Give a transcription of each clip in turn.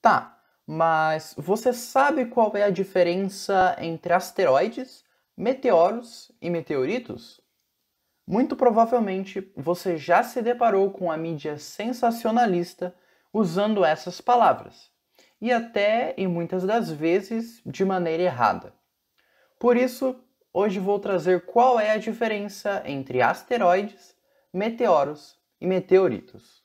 Tá, mas você sabe qual é a diferença entre asteroides, meteoros e meteoritos? Muito provavelmente você já se deparou com a mídia sensacionalista usando essas palavras, e até, e muitas das vezes, de maneira errada. Por isso, hoje vou trazer qual é a diferença entre asteroides, meteoros e meteoritos.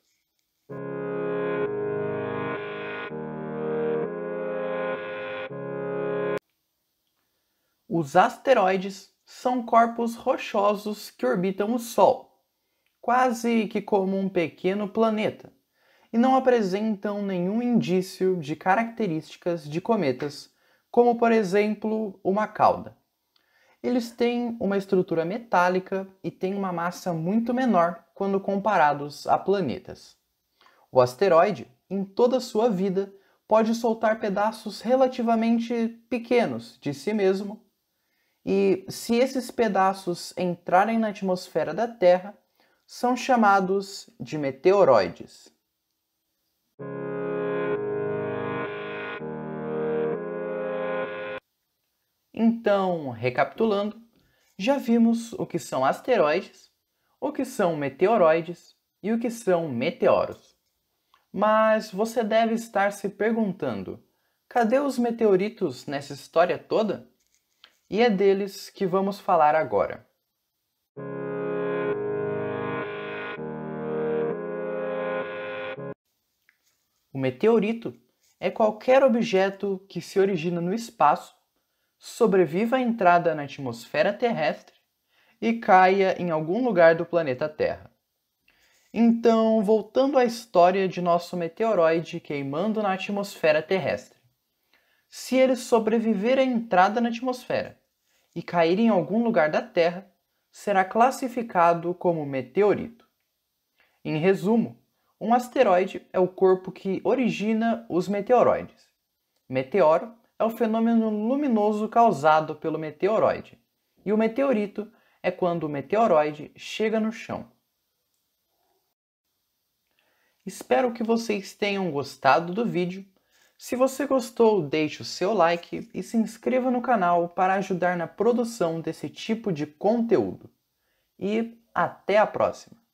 Os asteroides são corpos rochosos que orbitam o Sol, quase que como um pequeno planeta, e não apresentam nenhum indício de características de cometas, como por exemplo uma cauda. Eles têm uma estrutura metálica e têm uma massa muito menor quando comparados a planetas. O asteroide, em toda sua vida, pode soltar pedaços relativamente pequenos de si mesmo e se esses pedaços entrarem na atmosfera da Terra, são chamados de meteoroides. Então, recapitulando, já vimos o que são asteroides, o que são meteoroides e o que são meteoros. Mas você deve estar se perguntando: cadê os meteoritos nessa história toda? e é deles que vamos falar agora. O meteorito é qualquer objeto que se origina no espaço, sobreviva à entrada na atmosfera terrestre e caia em algum lugar do planeta Terra. Então, voltando à história de nosso meteoroide queimando na atmosfera terrestre. Se ele sobreviver à entrada na atmosfera e cair em algum lugar da Terra, será classificado como meteorito. Em resumo, um asteroide é o corpo que origina os meteoroides. Meteoro é o fenômeno luminoso causado pelo meteoroide, e o meteorito é quando o meteoroide chega no chão. Espero que vocês tenham gostado do vídeo se você gostou, deixe o seu like e se inscreva no canal para ajudar na produção desse tipo de conteúdo. E até a próxima!